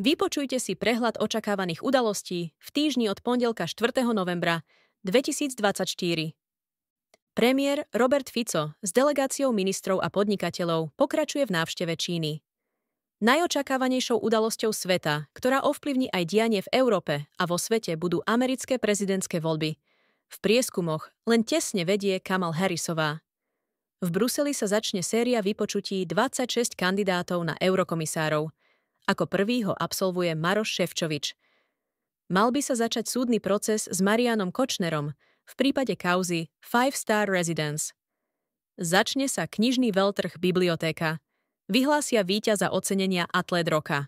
Vypočujte si prehľad očakávaných udalostí v týždni od pondelka 4. novembra 2024. Premiér Robert Fico s delegáciou ministrov a podnikateľov pokračuje v návšteve Číny. Najočakávanejšou udalosťou sveta, ktorá ovplyvní aj dianie v Európe a vo svete, budú americké prezidentské voľby. V prieskumoch len tesne vedie Kamal Harrisová. V Bruseli sa začne séria vypočutí 26 kandidátov na eurokomisárov – ako prvý ho absolvuje Maroš Ševčovič. Mal by sa začať súdny proces s Marianom Kočnerom v prípade kauzy Five Star Residence. Začne sa knižný veľtrh bibliotéka. Vyhlásia víťaza ocenenia Atlet roka.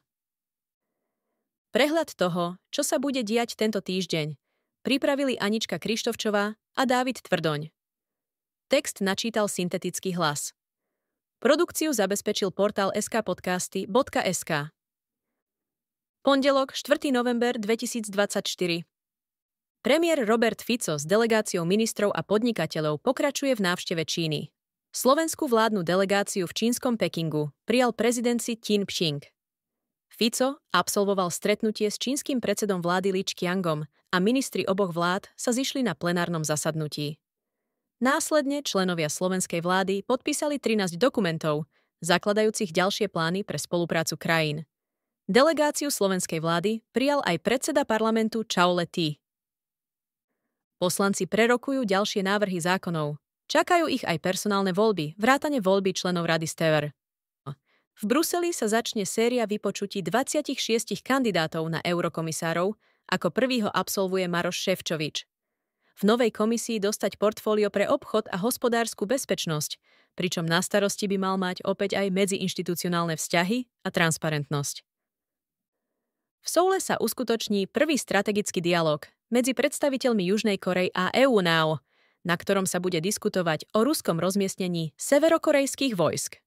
Prehľad toho, čo sa bude diať tento týždeň, pripravili Anička Krištovčová a Dávid Tvrdoň. Text načítal syntetický hlas. Produkciu zabezpečil portál skpodcasty.sk. Pondelok, 4. november 2024. Premiér Robert Fico s delegáciou ministrov a podnikateľov pokračuje v návšteve Číny. Slovenskú vládnu delegáciu v čínskom Pekingu prijal prezident Xi Jinping. Fico absolvoval stretnutie s čínskym predsedom vlády Li Qiangom a ministri oboch vlád sa zišli na plenárnom zasadnutí. Následne členovia slovenskej vlády podpísali 13 dokumentov, zakladajúcich ďalšie plány pre spoluprácu krajín – Delegáciu slovenskej vlády prijal aj predseda parlamentu Čaole T. Poslanci prerokujú ďalšie návrhy zákonov. Čakajú ich aj personálne voľby, vrátane voľby členov Rady Stever. V Bruseli sa začne séria vypočutí 26 kandidátov na eurokomisárov, ako prvý ho absolvuje Maroš Ševčovič. V novej komisii dostať portfólio pre obchod a hospodárskú bezpečnosť, pričom na starosti by mal mať opäť aj medziinštitucionálne vzťahy a transparentnosť. Soule sa uskutoční prvý strategický dialog medzi predstaviteľmi Južnej korej a EU NAO, na ktorom sa bude diskutovať o ruskom rozmiestnení severokorejských vojsk.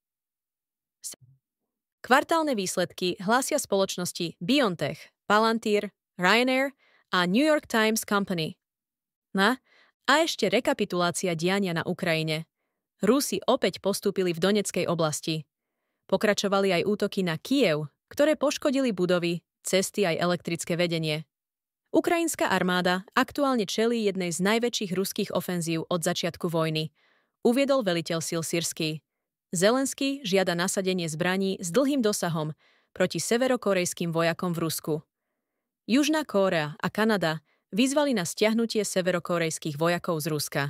Kvartálne výsledky hlásia spoločnosti BioNTech, Palantir, Ryanair a New York Times Company. Na a ešte rekapitulácia diania na Ukrajine. Rusi opäť postúpili v Doneckej oblasti. Pokračovali aj útoky na Kiev, ktoré poškodili budovy cesty aj elektrické vedenie. Ukrajinská armáda aktuálne čelí jednej z najväčších ruských ofenzív od začiatku vojny, uviedol veliteľ síl sírský. Zelenský žiada nasadenie zbraní s dlhým dosahom proti severokorejským vojakom v Rusku. Južná Kórea a Kanada vyzvali na stiahnutie severokorejských vojakov z Ruska.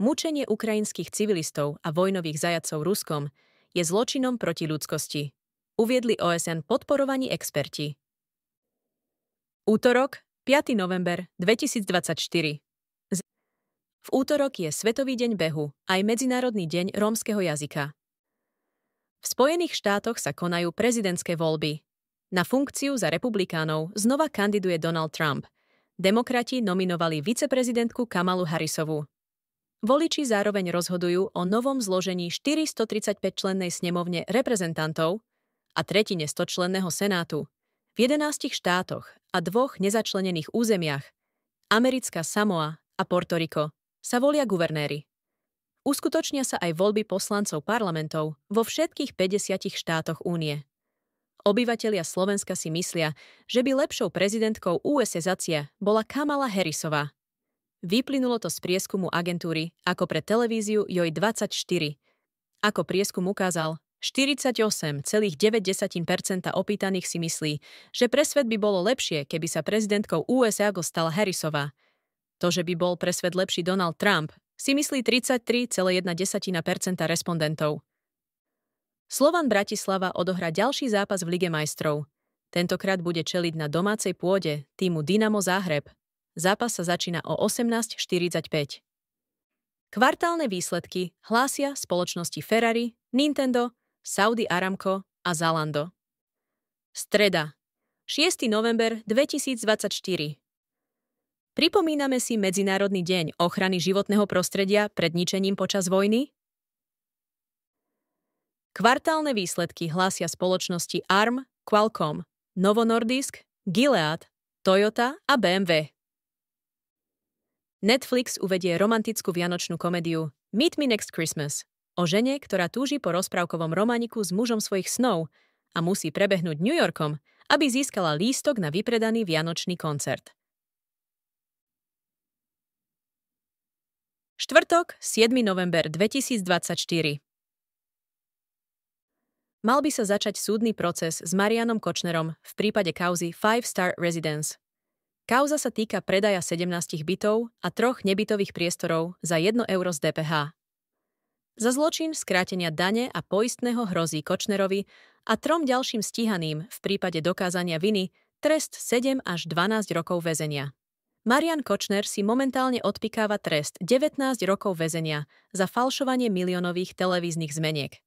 Mučenie ukrajinských civilistov a vojnových zajacov Ruskom je zločinom proti ľudskosti, uviedli OSN podporovaní experti. Útorok, 5. november 2024. V útorok je Svetový deň behu, aj Medzinárodný deň rómskeho jazyka. V Spojených štátoch sa konajú prezidentské voľby. Na funkciu za republikánov znova kandiduje Donald Trump. Demokrati nominovali viceprezidentku Kamalu Harrisovu. Voliči zároveň rozhodujú o novom zložení 435-člennej snemovne reprezentantov a tretine 100-členného senátu – v 11 štátoch a dvoch nezačlenených územiach, Americká Samoa a Portoriko, sa volia guvernéry. Uskutočnia sa aj voľby poslancov parlamentov vo všetkých 50 štátoch únie. Obyvatelia Slovenska si myslia, že by lepšou prezidentkou USA bola Kamala Harrisová. Vyplynulo to z prieskumu agentúry ako pre televíziu JOJ24. Ako prieskum ukázal, 48,9% opýtaných si myslí, že pre svet by bolo lepšie, keby sa prezidentkou USA stala Harrisová. To, že by bol pre svet lepší Donald Trump, si myslí 33,1% respondentov. Slovan Bratislava odohrá ďalší zápas v Lige majstrov. Tentokrát bude čeliť na domácej pôde týmu Dynamo Záhreb. Zápas sa začína o 18.45. Kvartálne výsledky hlásia spoločnosti Ferrari, Nintendo, Saudi Aramco a Zalando. Streda, 6. november 2024. Pripomíname si Medzinárodný deň ochrany životného prostredia pred ničením počas vojny? Kvartálne výsledky hlásia spoločnosti ARM, Qualcomm, Novo Nordisk, Gilead, Toyota a BMW. Netflix uvedie romantickú vianočnú komédiu Meet Me Next Christmas O žene, ktorá túži po rozprávkovom romaniku s mužom svojich snov a musí prebehnúť New Yorkom, aby získala lístok na vypredaný vianočný koncert. Štvrtok, 7. november 2024 Mal by sa začať súdny proces s Marianom Kočnerom v prípade kauzy Five Star Residence. Kauza sa týka predaja 17 bytov a troch nebytových priestorov za 1 euro z DPH. Za zločin skrátenia dane a poistného hrozí Kočnerovi a trom ďalším stíhaným v prípade dokázania viny trest 7 až 12 rokov väzenia. Marian Kočner si momentálne odpikáva trest 19 rokov väzenia za falšovanie miliónových televíznych zmeniek.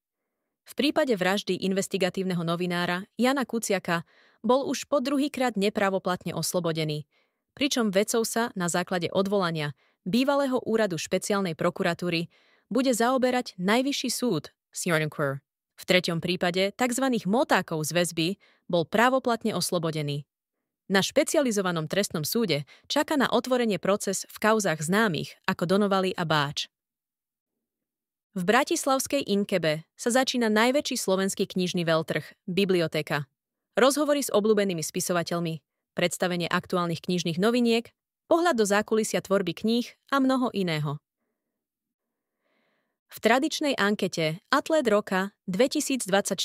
V prípade vraždy investigatívneho novinára Jana Kuciaka bol už po druhýkrát nepravoplatne oslobodený, pričom vecou sa na základe odvolania bývalého úradu špeciálnej prokuratúry bude zaoberať najvyšší súd, Sjornkur. V treťom prípade tzv. motákov z väzby bol právoplatne oslobodený. Na špecializovanom trestnom súde čaká na otvorenie proces v kauzách známych ako Donovali a Báč. V bratislavskej Inkebe sa začína najväčší slovenský knižný veľtrh – biblioteka. Rozhovory s obľúbenými spisovateľmi, predstavenie aktuálnych knižných noviniek, pohľad do zákulisia tvorby kníh a mnoho iného. V tradičnej ankete Atlet roka 2024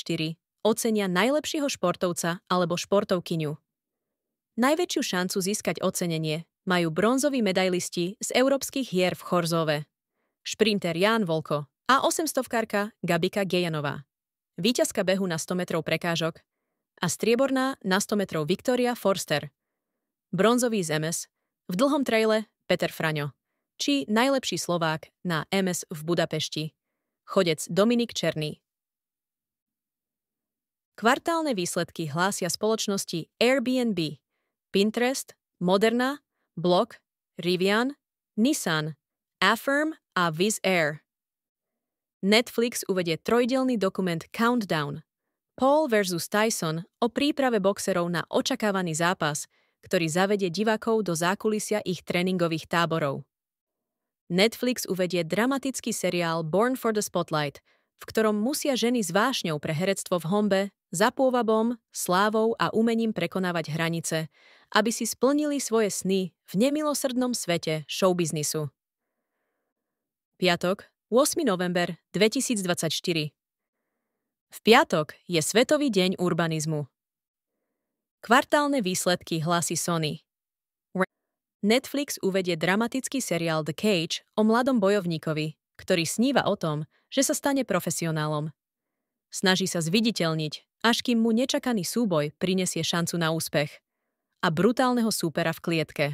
ocenia najlepšieho športovca alebo športovkyňu. Najväčšiu šancu získať ocenenie majú bronzoví medailisti z európskych hier v Chorzove. Šprinter Ján Volko a 800 karka Gabika Gejanová. Výťazka behu na 100 metrov prekážok a strieborná na 100 metrov Victoria Forster. Bronzový zemes v dlhom trajle Peter Fraňo či najlepší Slovák na MS v Budapešti, chodec Dominik Černý. Kvartálne výsledky hlásia spoločnosti Airbnb, Pinterest, Moderna, Block, Rivian, Nissan, Affirm a Viz Air. Netflix uvedie trojdelný dokument Countdown. Paul vs. Tyson o príprave boxerov na očakávaný zápas, ktorý zavedie divákov do zákulisia ich tréningových táborov. Netflix uvedie dramatický seriál Born for the Spotlight, v ktorom musia ženy s vášňou pre herectvo v hombe, za pôvabom, slávou a umením prekonávať hranice, aby si splnili svoje sny v nemilosrdnom svete showbiznisu. Piatok, 8. november 2024 V piatok je Svetový deň urbanizmu. Kvartálne výsledky hlasy Sony – Netflix uvedie dramatický seriál The Cage o mladom bojovníkovi, ktorý sníva o tom, že sa stane profesionálom. Snaží sa zviditeľniť, až kým mu nečakaný súboj prinesie šancu na úspech a brutálneho súpera v klietke.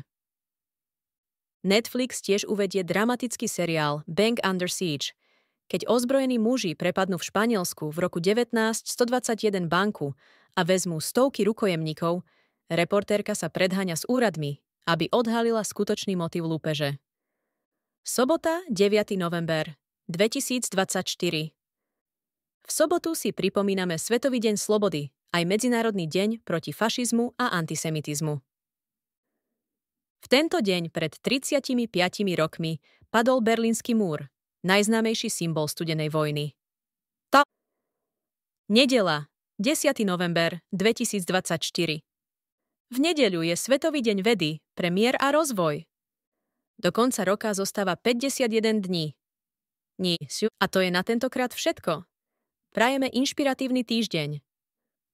Netflix tiež uvedie dramatický seriál Bank Under Siege, keď ozbrojení muži prepadnú v Španielsku v roku 1921 banku a vezmú stovky rukojemníkov, reportérka sa predháňa s úradmi, aby odhalila skutočný motiv lúpeže. Sobota, 9. november 2024 V sobotu si pripomíname Svetový deň slobody, aj Medzinárodný deň proti fašizmu a antisemitizmu. V tento deň pred 35 rokmi padol Berlínsky múr, najznámejší symbol studenej vojny. Ta Nedela, 10. november 2024 v nedeľu je Svetový deň vedy, premiér a rozvoj. Do konca roka zostáva 51 dní. Ní, a to je na tentokrát všetko. Prajeme inšpiratívny týždeň.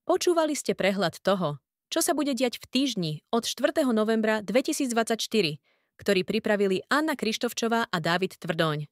Počúvali ste prehľad toho, čo sa bude diať v týždni od 4. novembra 2024, ktorý pripravili Anna Krištovčová a Dávid Tvrdoň.